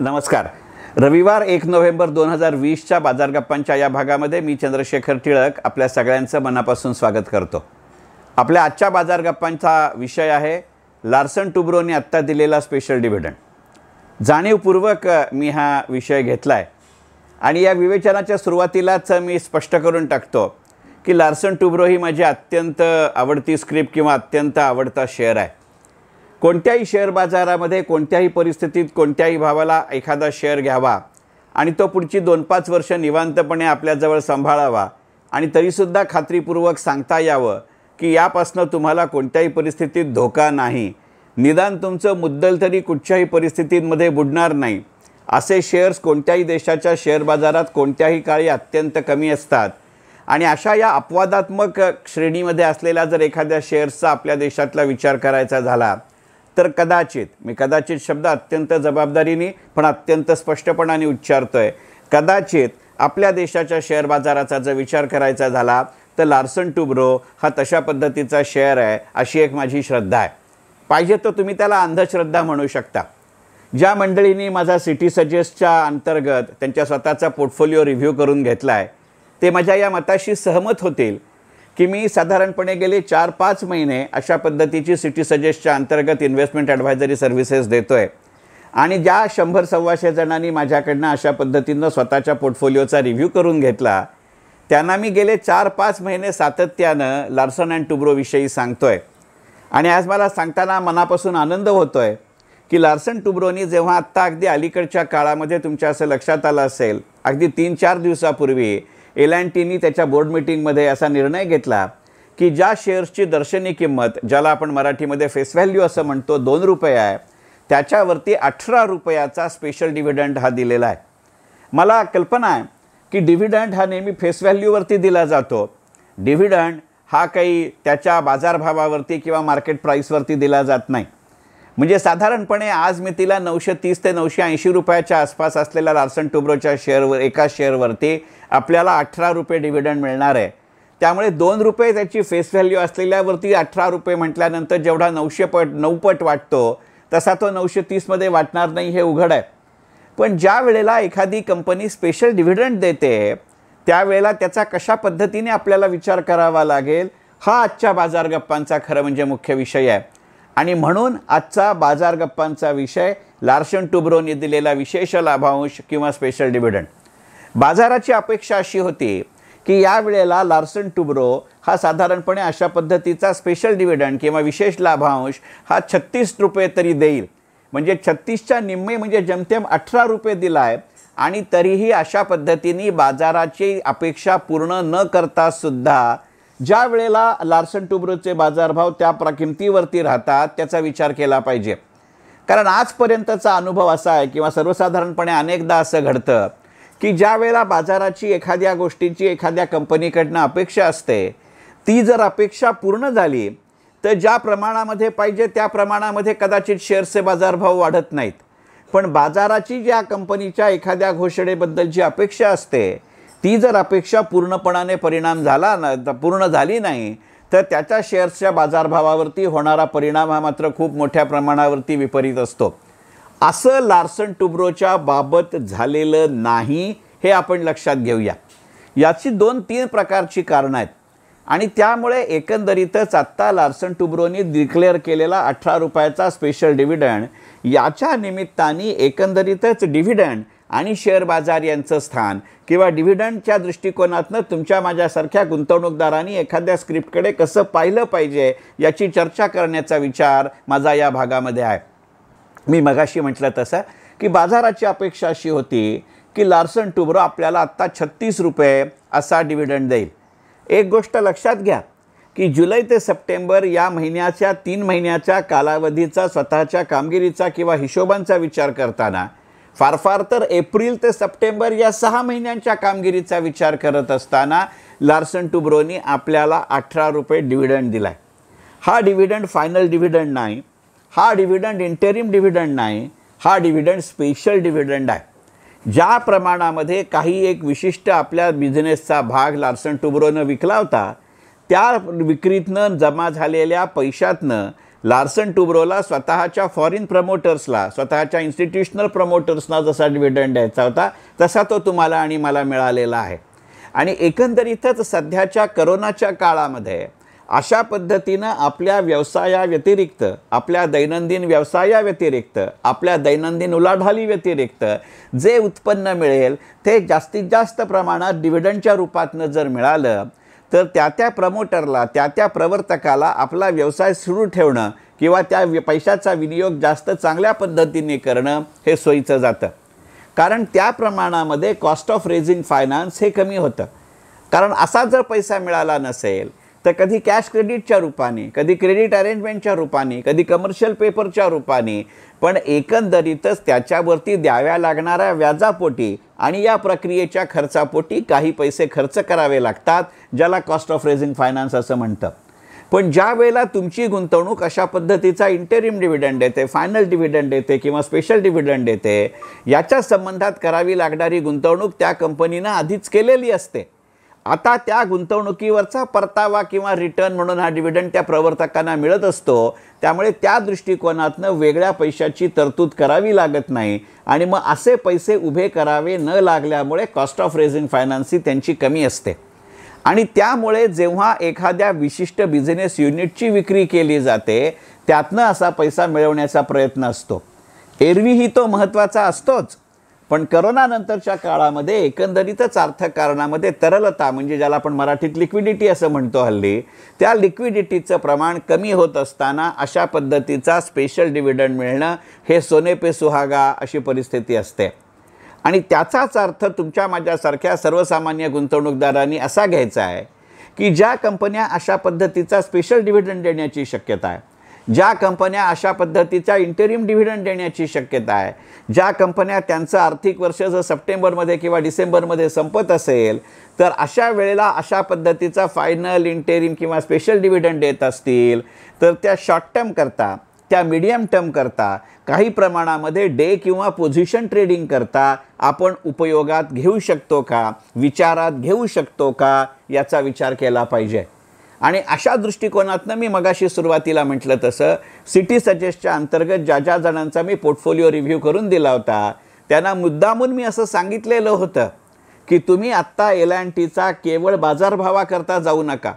नमस्कार रविवार एक नोव्हेंबर दोन हजार वीसच्या बाजार गप्पांच्या या भागामध्ये मी चंद्रशेखर टिळक आपल्या सगळ्यांचं मनापासून स्वागत करतो आपल्या आजच्या बाजार गप्पांचा विषय आहे लार्सन टुब्रोने आत्ता दिलेला स्पेशल डिव्हिडंड जाणीवपूर्वक मी हा विषय घेतला आहे आणि या विवेचनाच्या सुरुवातीलाच मी स्पष्ट करून टाकतो की लार्सन टुब्रो ही माझी अत्यंत आवडती स्क्रिप्ट किंवा अत्यंत आवडता शेअर आहे कोणत्याही शेअर बाजारामध्ये कोणत्याही परिस्थितीत कोणत्याही भावाला एखादा शेअर घ्यावा आणि तो पुढची दोन पाच वर्ष निवांतपणे आपल्याजवळ सांभाळावा आणि तरीसुद्धा खात्रीपूर्वक सांगता यावं की यापासनं तुम्हाला कोणत्याही परिस्थितीत धोका नाही निदान तुमचं मुद्दल तरी कुठच्याही परिस्थितीमध्ये बुडणार नाही असे शेअर्स कोणत्याही देशाच्या शेअर बाजारात कोणत्याही काळी अत्यंत कमी असतात आणि अशा या अपवादात्मक श्रेणीमध्ये असलेला जर एखाद्या शेअर्सचा आपल्या देशातला विचार करायचा झाला तर कदाचित मी कदाचित शब्द अत्यंत जबाबदारीने पण अत्यंत स्पष्टपणाने उच्चारतो आहे कदाचित आपल्या देशाच्या शेअर बाजाराचा जर विचार करायचा झाला तर लार्सन टुब्रो हा तशा पद्धतीचा शेअर आहे अशी एक माझी श्रद्धा आहे पाहिजे तर तुम्ही त्याला अंधश्रद्धा म्हणू शकता ज्या मंडळींनी माझा सिटी सजेस्टच्या अंतर्गत त्यांच्या स्वतःचा पोर्टफोलिओ रिव्ह्यू करून घेतला आहे ते माझ्या या मताशी सहमत होतील की मी साधारणपणे गेले चार पाच महिने अशा पद्धतीची सिटी सजेस्टच्या अंतर्गत इन्व्हेस्टमेंट ॲडवायझरी सर्व्हिसेस देतो आहे आणि ज्या शंभर सव्वाशे जणांनी माझ्याकडनं अशा पद्धतीनं स्वतःच्या पोर्टफोलिओचा रिव्ह्यू करून घेतला त्यांना मी गेले चार पाच महिने सातत्यानं लार्सन अँड टुब्रोविषयी सांगतो आहे आणि आज मला सांगताना मनापासून आनंद होतो आहे की लार्सन टुब्रोनी जेव्हा आत्ता अगदी अलीकडच्या काळामध्ये तुमच्या असं लक्षात आलं असेल अगदी तीन चार दिवसापूर्वी एल अँड टीनी त्याच्या बोर्ड मिटिंगमध्ये असा निर्णय घेतला की ज्या शेअर्सची दर्शनी किंमत ज्याला आपण मराठीमध्ये फेस व्हॅल्यू असं म्हणतो दोन रुपये आहे त्याच्यावरती अठरा रुपयाचा स्पेशल डिव्हिडंड हा दिलेला आहे मला कल्पना आहे की डिव्हिडंड हा नेहमी फेस व्हॅल्यूवरती दिला जातो डिव्हिडंड हा काही त्याच्या बाजारभावावरती किंवा मार्केट प्राईसवरती दिला जात नाही म्हणजे साधारणपणे आज मी तिला नऊशे तीस ते नऊशे ऐंशी रुपयाच्या आसपास असलेल्या लार्सन टुब्रोच्या शेअरवर एका शेअरवरती आपल्याला अठरा रुपये डिव्हिडंड मिळणार आहे त्यामुळे दोन रुपये त्याची फेस व्हॅल्यू असलेल्यावरती अठरा रुपये म्हटल्यानंतर जेवढा नऊशे पट नऊपट वाटतो तसा तो नऊशे तीसमध्ये वाटणार नाही हे उघड आहे पण ज्या वेळेला एखादी कंपनी स्पेशल डिव्हिडंड देते त्यावेळेला त्याचा कशा पद्धतीने आपल्याला विचार करावा लागेल हा आजच्या बाजार गप्पांचा खरं म्हणजे मुख्य विषय आहे आणि म्हणून आजचा बाजार गप्पांचा विषय लार्सन टुब्रोने दिलेला विशेष लाभांश किंवा स्पेशल डिव्हिडंड बाजाराची अपेक्षा अशी होती की यावेळेला लार्सन टुब्रो हा साधारणपणे अशा पद्धतीचा स्पेशल डिव्हिडंड किंवा विशेष लाभांश हा छत्तीस रुपये तरी देईल म्हणजे छत्तीसच्या निम्मे म्हणजे जमतेम अठरा रुपये दिला आहे आणि तरीही अशा पद्धतीने बाजाराची अपेक्षा पूर्ण न करता सुद्धा ज्या वेळेला लार्सन टुब्रोचे बाजारभाव त्या प्र किमतीवरती राहतात त्याचा विचार केला पाहिजे कारण आजपर्यंतचा अनुभव असा आहे किंवा सर्वसाधारणपणे अनेकदा असं घडतं की ज्या वेळेला बाजाराची एखाद्या गोष्टीची एखाद्या कंपनीकडनं अपेक्षा असते ती जर अपेक्षा पूर्ण झाली तर ज्या प्रमाणामध्ये पाहिजे त्या प्रमाणामध्ये कदाचित शेअर्सचे बाजारभाव वाढत नाहीत पण बाजाराची ज्या कंपनीच्या एखाद्या घोषणेबद्दल जी अपेक्षा असते ती जर अपेक्षा पूर्णपणाने परिणाम झाला ना पूर्ण झाली नाही तर त्याच्या शेअर्सच्या बाजारभावावरती होणारा परिणाम हा मात्र खूप मोठ्या प्रमाणावरती विपरीत असतो असं लार्सन टुब्रोच्या बाबत झालेलं नाही हे आपण लक्षात घेऊया याची दोन तीन प्रकारची कारणं आहेत आणि त्यामुळे एकंदरीतच आत्ता लार्सन टुब्रोनी डिक्लेअर केलेला अठरा रुपयाचा स्पेशल डिव्हिडंड याच्या निमित्ताने एकंदरीतच डिव्हिडंड आणि शेअर बाजार यांचं स्थान किंवा डिव्हिडंडच्या दृष्टिकोनातनं तुमच्या माझ्यासारख्या गुंतवणूकदारांनी एखाद्या स्क्रिप्टकडे कसं पाहिलं पाहिजे याची चर्चा करण्याचा विचार माझा या भागामध्ये आहे मी मगाशी म्हटलं तसं की बाजाराची अपेक्षा अशी होती की लार्सन टुब्रो आपल्याला आत्ता छत्तीस रुपये असा डिव्हिडंड देईल एक गोष्ट लक्षात घ्या की जुलै ते सप्टेंबर या महिन्याच्या तीन महिन्याच्या कालावधीचा स्वतःच्या कामगिरीचा किंवा हिशोबांचा विचार करताना फार फार तर एप्रिल ते सप्टेंबर या सहा महिन्यांच्या कामगिरीचा विचार करत असताना लार्सन टुब्रोनी आपल्याला अठरा रुपये डिव्हिडंड दिला आहे हा डिव्हिडंड फायनल डिव्हिडंड नाही हा डिव्हिडंड इंटेरिम डिव्हिडंड नाही हा डिव्हिडंड स्पेशल डिव्हिडंड आहे ज्या प्रमाणामध्ये काही एक विशिष्ट आपल्या बिझनेसचा भाग लार्सन टुब्रोनं विकला होता त्या विक्रीतनं जमा झालेल्या पैशातनं लार्सन टुब्रोला स्वतःच्या फॉरेन प्रमोटर्सला स्वतःच्या इन्स्टिट्युशनल प्रमोटर्सना जसा डिव्हिडंड द्यायचा होता तसा तो तुम्हाला आणि मला मिळालेला आहे आणि एकंदरीतच सध्याच्या करोनाच्या काळामध्ये अशा पद्धतीनं आपल्या व्यवसायाव्यतिरिक्त आपल्या दैनंदिन व्यवसायाव्यतिरिक्त आपल्या दैनंदिन उलाढाली व्यतिरिक्त जे उत्पन्न मिळेल ते जास्तीत जास्त प्रमाणात डिव्हिडंडच्या रूपातनं जर मिळालं तर त्या त्या प्रमोटरला त्या त्या प्रवर्तकाला आपला व्यवसाय सुरू ठेवणं किंवा त्या पैशाचा विनियोग जास्त चांगल्या पद्धतीने करणं हे सोयीचं जातं कारण त्या प्रमाणामध्ये कॉस्ट ऑफ रेझिंग फायनान्स हे कमी होतं कारण असा जर पैसा मिळाला नसेल तर कधी कॅश क्रेडिटच्या रूपाने कधी क्रेडिट अरेंजमेंटच्या रूपाने कधी कमर्शियल पेपरच्या रूपाने पण एकंदरीतच त्याच्यावरती द्याव्या लागणाऱ्या व्याजापोटी आणि या प्रक्रियेच्या खर्चापोटी काही पैसे खर्च करावे लागतात ज्याला कॉस्ट ऑफ रेझिंग फायनान्स असं म्हणतं पण ज्या वेळेला तुमची गुंतवणूक अशा पद्धतीचा इंटेरिम डिव्हिडंड येते फायनल डिव्हिडंड येते किंवा स्पेशल डिव्हिडंड येते याच्या संबंधात करावी लागणारी गुंतवणूक त्या कंपनीनं आधीच केलेली असते आता त्या गुंतवणुकीवरचा परतावा किंवा रिटर्न म्हणून हा डिव्हिडंड त्या प्रवर्तकांना मिळत असतो त्यामुळे त्या दृष्टिकोनातनं वेगळ्या पैशाची तरतूद करावी लागत नाही आणि मग असे पैसे उभे करावे न लागल्यामुळे कॉस्ट ऑफ रेझिंग ही त्यांची कमी असते आणि त्यामुळे जेव्हा एखाद्या विशिष्ट बिझनेस युनिटची विक्री केली जाते त्यातनं असा पैसा मिळवण्याचा प्रयत्न असतो एरवीही तो महत्त्वाचा असतोच पण करोनानंतरच्या काळामध्ये एकंदरीतच अर्थकारणामध्ये तरलता म्हणजे ज्याला आपण मराठीत लिक्विडिटी असं म्हणतो हल्ली त्या लिक्विडिटीचं प्रमाण कमी होत असताना अशा पद्धतीचा स्पेशल डिव्हिडंड मिळणं हे सोने पे सुहागा अशी परिस्थिती असते आणि त्याचाच अर्थ तुमच्या माझ्यासारख्या सर्वसामान्य गुंतवणूकदारांनी असा घ्यायचा आहे की ज्या कंपन्या अशा पद्धतीचा स्पेशल डिव्हिडंड देण्याची शक्यता आहे ज्या कंपन्या अशा पद्धतीचा इंटरिम डिव्हिडंड देण्याची शक्यता आहे ज्या कंपन्या त्यांचं आर्थिक वर्ष जर सप्टेंबरमध्ये किंवा डिसेंबरमध्ये संपत असेल तर अशा वेळेला अशा पद्धतीचा फायनल इंटेरियम किंवा स्पेशल डिव्हिडंड देत असतील तर त्या शॉर्ट टर्म करता त्या मिडियम करता काही प्रमाणामध्ये डे किंवा पोझिशन ट्रेडिंग करता आपण उपयोगात घेऊ शकतो का विचारात घेऊ शकतो का याचा विचार केला पाहिजे आणि अशा दृष्टिकोनातनं मी मगाशी सुरुवातीला म्हटलं तसं सिटी सजेस्टच्या अंतर्गत ज्या ज्या जणांचा मी पोर्टफोलिओ रिव्ह्यू करून दिला होता त्यांना मुद्दामून मी असं सांगितलेलं होतं की तुम्ही आत्ता एल अँड टीचा केवळ बाजारभावाकरता जाऊ नका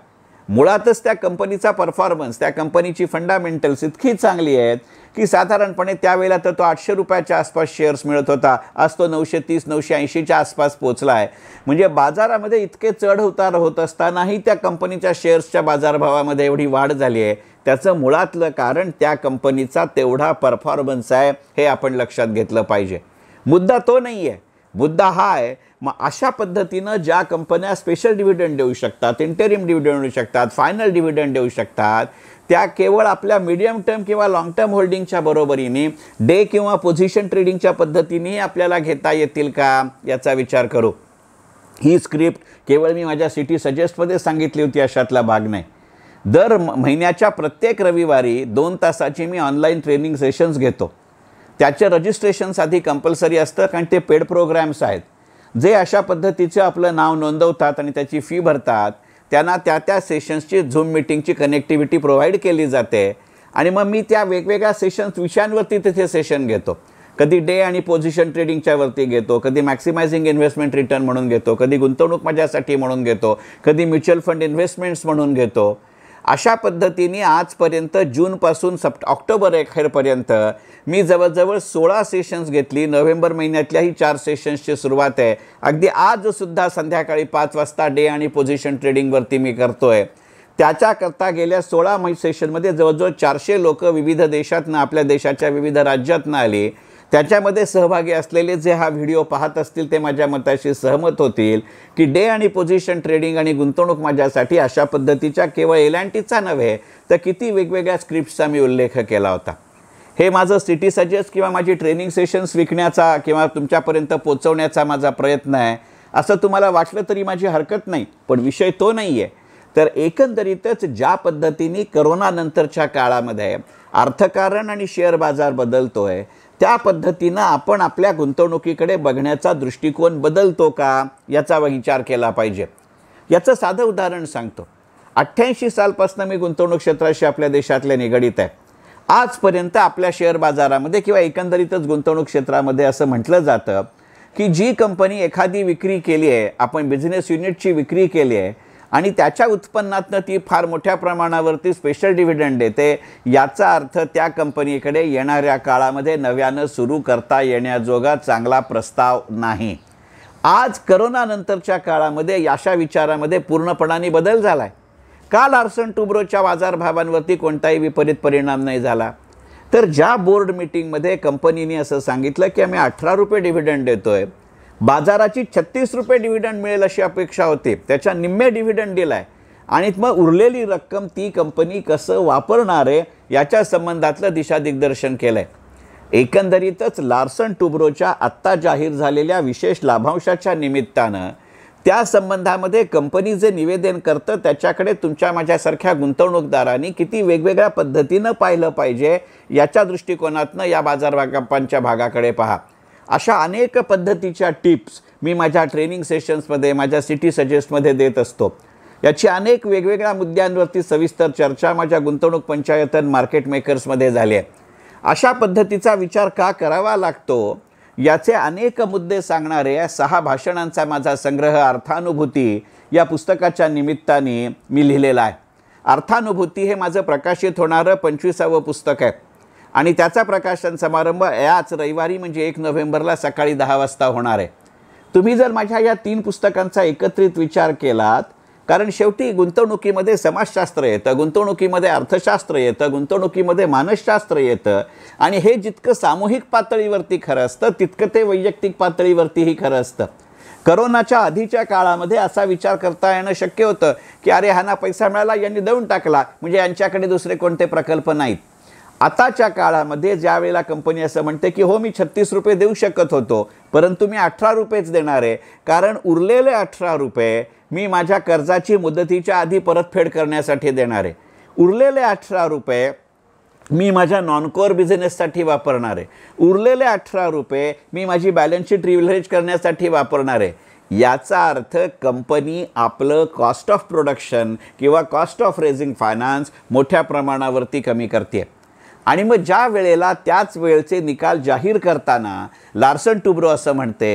मुळातच त्या कंपनीचा परफॉर्मन्स त्या कंपनीची फंडामेंटल्स इतकी चांगली आहेत की साधारणपणे त्यावेळेला तर तो आठशे रुपयाच्या आसपास शेअर्स मिळत होता आज तो नऊशे तीस नऊशे ऐंशीच्या आसपास पोचला आहे म्हणजे बाजारामध्ये इतके चढ उतार होत असतानाही त्या कंपनीच्या शेअर्सच्या बाजारभावामध्ये एवढी वाढ झाली आहे त्याचं मुळातलं कारण त्या कंपनीचा तेवढा परफॉर्मन्स आहे हे आपण लक्षात घेतलं पाहिजे मुद्दा तो नाही आहे मुद्दा हा आहे मग अशा पद्धतीनं ज्या कंपन्या स्पेशल डिव्हिडंड देऊ शकतात इंटरिम डिव्हिडंड देऊ शकतात फायनल डिव्हिडंड देऊ शकतात त्या केवळ आपल्या मिडियम टर्म किंवा लाँग टर्म होल्डिंगच्या बरोबरीने डे किंवा पोझिशन ट्रेडिंगच्या पद्धतीने आपल्याला घेता येतील का याचा विचार करू ही स्क्रिप्ट केवळ मी माझ्या सिटी सजेस्टमध्ये सांगितली होती अशातला भाग नाही दर महिन्याच्या प्रत्येक रविवारी दोन तासाची मी ऑनलाईन ट्रेनिंग सेशन्स घेतो रजिस्ट्रेशन्स आधी कंपल्सरी असतं कारण ते पेड प्रोग्रॅम्स आहेत जे अशा पद्धतीचं आपलं नाव नोंदवतात आणि त्याची फी भरतात त्यांना त्या त्या सेशन्सची झूम मिटिंगची कनेक्टिव्हिटी प्रोव्हाइड केली जाते आणि मग मी त्या वेगवेगळ्या सेशन्स विषयांवरती तिथे सेशन घेतो कधी डे आणि पोझिशन ट्रेडिंगच्यावरती घेतो कधी मॅक्सिमायझिंग इन्व्हेस्टमेंट रिटर्न म्हणून घेतो कधी गुंतवणूक माझ्यासाठी म्हणून घेतो कधी म्युच्युअल फंड इन्व्हेस्टमेंट्स म्हणून घेतो अशा पद्धतीने आजपर्यंत जूनपासून सप्ट ऑक्टोबर अखेरपर्यंत मी जवळजवळ सोळा सेशन्स घेतली नोव्हेंबर महिन्यातल्याही चार सेशन्सची सुरुवात आहे अगदी आजसुद्धा संध्याकाळी पाच वाजता डे आणि पोझिशन ट्रेडिंगवरती मी करतो आहे त्याच्याकरता गेल्या सोळा मै सेशनमध्ये जवळजवळ चारशे लोक विविध देशातनं आपल्या देशाच्या विविध राज्यातनं आली त्याच्यामध्ये सहभागी असलेले जे हा व्हिडिओ पाहत असतील ते माझ्या मताशी सहमत होतील की डे आणि पोझिशन ट्रेडिंग आणि गुंतवणूक माझ्यासाठी अशा पद्धतीच्या केवळ टीचा नव्हे तर किती वेगवेगळ्या स्क्रिप्टचा मी उल्लेख केला होता हे माझं सिटी सजेस्ट किंवा माझी ट्रेनिंग सेशन्स विकण्याचा किंवा तुमच्यापर्यंत पोचवण्याचा माझा प्रयत्न आहे असं तुम्हाला वाटलं तरी माझी हरकत नाही पण विषय तो नाही आहे तर एकंदरीतच ज्या पद्धतीने करोनानंतरच्या काळामध्ये अर्थकारण आणि शेअर बाजार बदलतो आहे त्या पद्धतीनं आपण आपल्या गुंतवणुकीकडे बघण्याचा दृष्टिकोन बदलतो का याचा विचार केला पाहिजे याचं साधं उदाहरण सांगतो अठ्ठ्याऐंशी सालपासून मी गुंतवणूक क्षेत्राशी आपल्या देशातल्या निगडीत आहे आजपर्यंत आपल्या शेअर बाजारामध्ये किंवा एकंदरीतच गुंतवणूक क्षेत्रामध्ये असं म्हटलं जातं की जी कंपनी एखादी विक्री केली आहे आपण बिझनेस युनिटची विक्री केली आहे आणि त्याच्या उत्पन्नातनं ती फार मोठ्या प्रमाणावरती स्पेशल डिव्हिडंड देते याचा अर्थ त्या कंपनीकडे येणाऱ्या काळामध्ये नव्यानं सुरू करता येण्याजोगा चांगला प्रस्ताव नाही आज करोनानंतरच्या काळामध्ये अशा विचारामध्ये पूर्णपणाने बदल झाला आहे काल आर्सन टुब्रोच्या बाजारभावांवरती कोणताही विपरीत परिणाम नाही झाला तर ज्या बोर्ड मिटिंगमध्ये कंपनीने असं सांगितलं की आम्ही अठरा रुपये डिव्हिडंड देतो आहे बाजाराची छत्तीस रुपये डिव्हिडंड मिळेल अशी अपेक्षा होती त्याच्या निम्मे डिव्हिडंड दिला आहे आणि मग उरलेली रक्कम ती कंपनी कसं वापरणार आहे याच्या संबंधातलं दिग्दर्शन केलं आहे एकंदरीतच लार्सन टुब्रोच्या आत्ता जाहीर झालेल्या विशेष लाभांशाच्या निमित्तानं त्या संबंधामध्ये कंपनी जे निवेदन करतं त्याच्याकडे तुमच्या माझ्यासारख्या गुंतवणूकदारांनी किती वेगवेगळ्या पद्धतीनं पाहिलं पाहिजे याच्या दृष्टिकोनातनं या बाजारभागांच्या भागाकडे पहा अशा अनेक पद्धतीच्या टिप्स मी माझ्या ट्रेनिंग सेशन्समध्ये माझ्या सिटी सजेस्टमध्ये देत असतो याची अनेक वेगवेगळ्या मुद्द्यांवरती सविस्तर चर्चा माझ्या गुंतवणूक पंचायतन मार्केट मेकर्समध्ये झाली आहे अशा पद्धतीचा विचार का करावा लागतो याचे अनेक मुद्दे सांगणारे या सहा भाषणांचा माझा संग्रह अर्थानुभूती या पुस्तकाच्या निमित्ताने मी लिहिलेला आहे अर्थानुभूती हे माझं प्रकाशित होणारं पंचवीसावं पुस्तक आहे आणि त्याचा प्रकाशन समारंभ याच रविवारी म्हणजे एक नोव्हेंबरला सकाळी दहा वाजता होणार आहे तुम्ही जर माझ्या या तीन पुस्तकांचा एकत्रित विचार केलात कारण शेवटी गुंतवणुकीमध्ये समाजशास्त्र येतं गुंतवणुकीमध्ये अर्थशास्त्र येतं गुंतवणुकीमध्ये मानसशास्त्र येतं आणि हे जितकं सामूहिक पातळीवरती खरं असतं तितकं ते वैयक्तिक पातळीवरतीही खरं असतं करोनाच्या आधीच्या काळामध्ये असा विचार करता येणं शक्य होतं की अरे ह्यांना पैसा मिळाला यांनी देऊन टाकला म्हणजे यांच्याकडे दुसरे कोणते प्रकल्प नाहीत आताच्या काळामध्ये ज्या वेळेला कंपनी असं म्हणते की हो मी छत्तीस रुपये देऊ शकत होतो परंतु मी अठरा रुपयेच देणार आहे कारण उरलेले अठरा रुपये मी माझ्या कर्जाची मुदतीच्या आधी परतफेड करण्यासाठी देणार आहे उरलेले अठरा रुपये मी माझ्या नॉनकोअर बिझनेससाठी वापरणार आहे उरलेले अठरा रुपये मी माझी बॅलन्सशीट रिव्हरेज करण्यासाठी वापरणार आहे याचा अर्थ कंपनी आपलं कॉस्ट ऑफ प्रोडक्शन किंवा कॉस्ट ऑफ रेझिंग फायनान्स मोठ्या प्रमाणावरती कमी करते आणि मग ज्या वेळेला त्याच वेळचे निकाल जाहीर करताना लार्सन टुब्रो असं म्हणते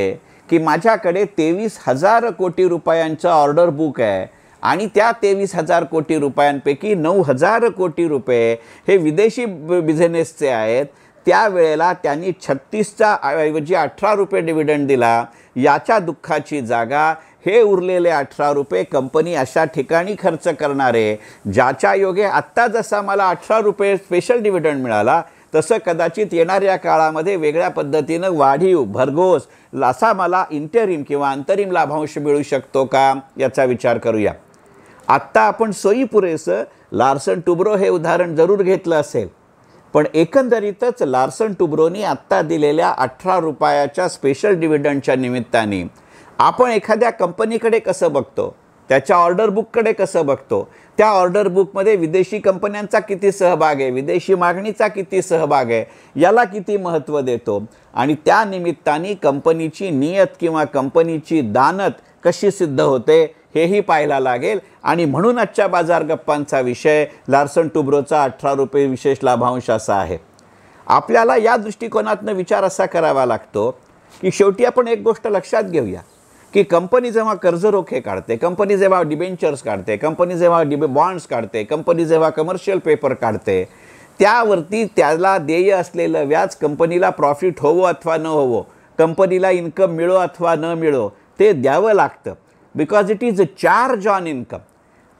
की माझ्याकडे तेवीस हजार कोटी रुपयांचं ऑर्डर बुक आहे आणि त्या तेवीस हजार कोटी रुपयांपैकी नऊ हजार कोटी रुपये हे विदेशी बिझनेसचे आहेत त्यावेळेला त्यांनी छत्तीसचा ऐवजी अठरा रुपये डिव्हिडंड दिला याच्या दुःखाची जागा हे उरलेले अठरा रुपये कंपनी अशा ठिकाणी खर्च करणारे ज्याच्या योगे आत्ता जसा मला अठरा रुपये स्पेशल डिव्हिडंड मिळाला तसं कदाचित येणाऱ्या काळामध्ये वेगळ्या पद्धतीनं वाढीव भरघोस असा मला इंटरिम किंवा अंतरिम लाभांश मिळू शकतो का याचा विचार करूया आत्ता आपण सोयी पुरेसं लार्सन टुब्रो हे उदाहरण जरूर घेतलं असेल पण एकंदरीतच लार्सन टुब्रोनी आत्ता दिलेल्या अठरा रुपयाच्या स्पेशल डिव्हिडंडच्या निमित्ताने आपण एखाद्या कंपनीकडे कसं बघतो त्याच्या ऑर्डर बुककडे कसं बघतो त्या ऑर्डर बुकमध्ये विदेशी कंपन्यांचा किती सहभाग आहे विदेशी मागणीचा किती सहभाग आहे याला किती महत्त्व देतो आणि त्या निमित्ताने कंपनीची नियत किंवा कंपनीची दानत कशी सिद्ध होते हेही पाहायला लागेल आणि म्हणून आजच्या बाजार गप्पांचा विषय लार्सन टुब्रोचा अठरा रुपये विशेष लाभांश असा आहे आपल्याला या दृष्टिकोनातनं विचार असा करावा लागतो की शेवटी आपण एक गोष्ट लक्षात घेऊया की कंपनी जेव्हा कर्ज रोखे काढते कंपनी जेव्हा डिबेंचर्स काढते कंपनी जेव्हा डिबे बॉन्ड्स काढते कंपनी जेव्हा कमर्शियल पेपर काढते त्यावरती त्याला देय असलेलं व्याज कंपनीला प्रॉफिट होवो अथवा न होवो कंपनीला इन्कम मिळो अथवा न मिळो ते द्यावं लागतं because it is a charge on income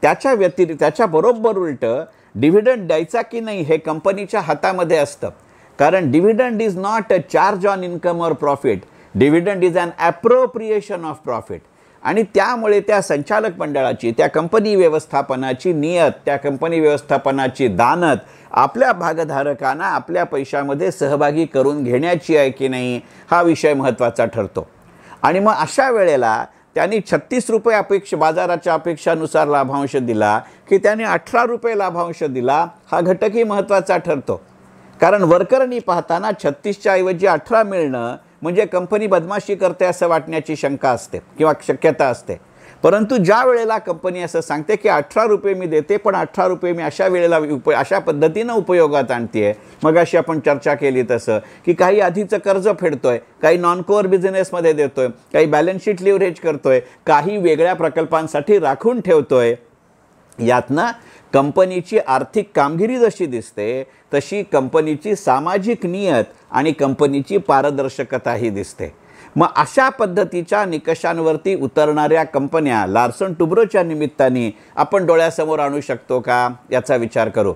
त्याच्या व्यतिरिक्त त्याच्याबरोबर उलटं डिव्हिडंड द्यायचा की नाही हे कंपनीच्या हातामध्ये असतं कारण dividend is not a charge on income or profit dividend is an appropriation of profit आणि त्यामुळे त्या संचालक मंडळाची त्या कंपनी व्यवस्थापनाची नियत त्या कंपनी व्यवस्थापनाची दानत आपल्या भागधारकांना आपल्या पैशामध्ये सहभागी करून घेण्याची आहे की नाही हा विषय महत्त्वाचा ठरतो आणि मग अशा वेळेला त्यांनी छत्तीस रुपये अपेक्षा बाजाराच्या अपेक्षानुसार लाभांश दिला की त्याने अठरा रुपये लाभांश दिला हा घटकही महत्त्वाचा ठरतो कारण वर्करनी पाहताना छत्तीसच्या ऐवजी अठरा मिळणं म्हणजे कंपनी बदमाशी करते असं वाटण्याची शंका असते किंवा शक्यता असते परंतु ज्या वेळेला कंपनी असं सांगते की अठरा रुपये मी देते पण अठरा रुपये मी अशा वेळेला उप अशा पद्धतीनं उपयोगात आणते मग अशी आपण चर्चा केली तसं की काही आधीचं कर्ज फेडतोय काही नॉन कोअर बिझनेसमध्ये देतोय काही बॅलन्स शीट लिव्हरेज करतोय काही वेगळ्या प्रकल्पांसाठी राखून ठेवतोय यातनं कंपनीची आर्थिक कामगिरी जशी दिसते तशी कंपनीची सामाजिक नियत आणि कंपनीची पारदर्शकताही दिसते मग अशा पद्धतीच्या निकषांवरती उतरणाऱ्या कंपन्या लार्सन टुब्रोच्या निमित्ताने आपण डोळ्यासमोर आणू शकतो का याचा विचार करू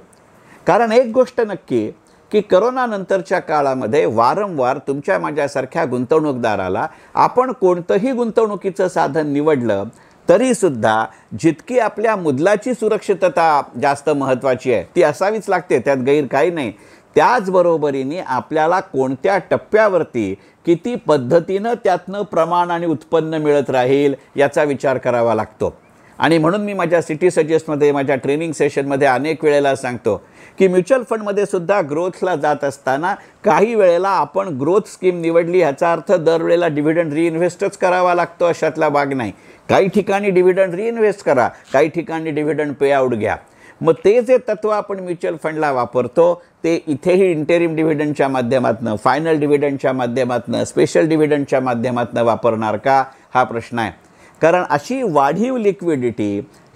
कारण एक गोष्ट नक्की की करोनानंतरच्या काळामध्ये वारंवार तुमच्या माझ्यासारख्या गुंतवणूकदाराला आपण कोणतंही गुंतवणुकीचं साधन निवडलं तरीसुद्धा जितकी आपल्या मुदलाची सुरक्षितता जास्त महत्त्वाची आहे ती असावीच लागते त्यात गैर काही नाही त्याचबरोबरीने आपल्याला कोणत्या टप्प्यावरती किती पद्धतीनं त्यातनं प्रमाण आणि उत्पन्न मिळत राहील याचा विचार करावा लागतो आणि म्हणून मी माझ्या सिटी सजेस्टमध्ये माझ्या ट्रेनिंग सेशनमध्ये अनेक वेळेला सांगतो की म्युच्युअल फंडमध्ये सुद्धा ग्रोथला जात असताना काही वेळेला आपण ग्रोथ स्कीम निवडली ह्याचा अर्थ दरवेळेला डिव्हिडंड रिइन्व्हेस्टच करावा लागतो अशातला भाग नाही काही ठिकाणी डिव्हिडंड रिइन्व्हेस्ट करा काही ठिकाणी डिव्हिडंड पे आऊट घ्या मग ते जे तत्व आपण म्युच्युअल फंडला वापरतो ते इथेही इंटेरिम डिव्हिडंडच्या माध्यमातून फायनल डिव्हिडंडच्या माध्यमातून स्पेशल डिव्हिडंडच्या माध्यमातून वापरणार का हा प्रश्न आहे कारण अशी वाढीव लिक्विडिटी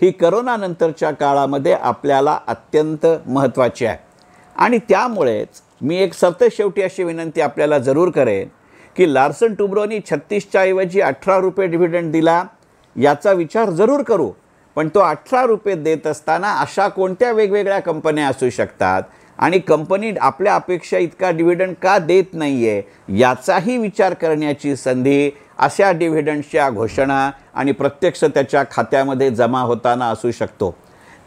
ही करोनानंतरच्या काळामध्ये आपल्याला अत्यंत महत्त्वाची आहे आणि त्यामुळेच मी एक शेवटी अशी विनंती आपल्याला जरूर करेन की लार्सन टुब्रोनी छत्तीसच्या ऐवजी अठरा रुपये डिव्हिडंड दिला याचा विचार जरूर करू पण तो अठरा रुपये देत असताना अशा कोणत्या वेगवेगळ्या कंपन्या असू शकतात आणि कंपनी आपल्या अपेक्षा इतका डिव्हिडंड का देत नाही आहे याचाही विचार करण्याची संधी अशा डिव्हिडंडच्या घोषणा आणि प्रत्यक्ष त्याच्या खात्यामध्ये जमा होताना असू शकतो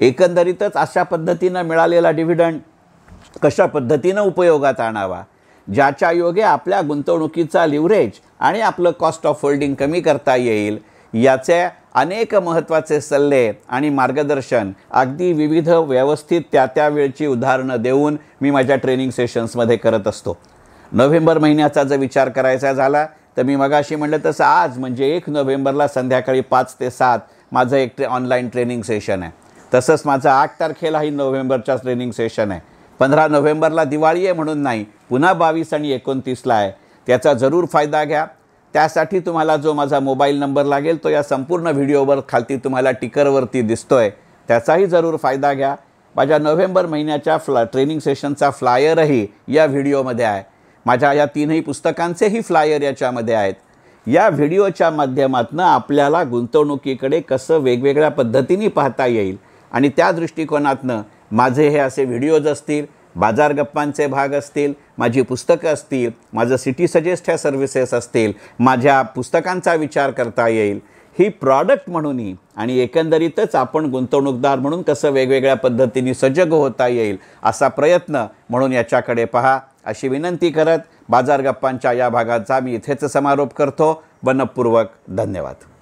एकंदरीतच अशा पद्धतीनं मिळालेला डिव्हिडंट कशा पद्धतीनं उपयोगात आणावा ज्याच्या योगे आपल्या गुंतवणुकीचा लिव्हरेज आणि आपलं कॉस्ट ऑफ होल्डिंग कमी करता येईल याचे अनेक महत्त्वाचे सल्ले आणि मार्गदर्शन अगदी विविध व्यवस्थित त्या त्यावेळची उदाहरणं देऊन मी माझ्या ट्रेनिंग सेशन्समध्ये करत असतो नोव्हेंबर महिन्याचा जर विचार करायचा झाला तर मी मगाशी म्हणलं तसं आज म्हणजे एक नोव्हेंबरला संध्याकाळी पाच ते सात माझं एक ऑनलाईन ट्रेनिंग सेशन आहे तसंच माझं आठ तारखेलाही नोव्हेंबरचा ट्रेनिंग सेशन आहे पंधरा नोव्हेंबरला दिवाळी आहे म्हणून नाही पुन्हा बावीस आणि एकोणतीसला आहे त्याचा जरूर फायदा घ्या त्यासाठी तुम्हाला जो माझा मोबाईल नंबर लागेल तो या संपूर्ण व्हिडिओवर खालती तुम्हाला टिकरवरती दिसतो आहे त्याचाही जरूर फायदा घ्या माझ्या नोव्हेंबर महिन्याच्या फ्ला ट्रेनिंग सेशनचा फ्लायरही या व्हिडिओमध्ये आहे माझ्या या तीनही पुस्तकांचेही फ्लायर याच्यामध्ये आहेत या व्हिडिओच्या माध्यमातून आपल्याला गुंतवणुकीकडे कसं वेगवेगळ्या पद्धतीने पाहता येईल आणि त्या दृष्टिकोनातनं माझे हे असे व्हिडिओज असतील बाजार गप्पांचे भाग असतील माझी पुस्तकं असतील माझं सिटी सजेस्ट ह्या सर्व्हिसेस असतील माझ्या पुस्तकांचा विचार करता येईल ही प्रॉडक्ट म्हणूनही आणि एकंदरीतच आपण गुंतवणूकदार म्हणून कसं वेगवेगळ्या पद्धतीने सजग होता येईल असा प्रयत्न म्हणून याच्याकडे पहा अशी विनंती करत बाजार गप्पांच्या या भागाचा मी इथेच समारोप करतो वनपूर्वक धन्यवाद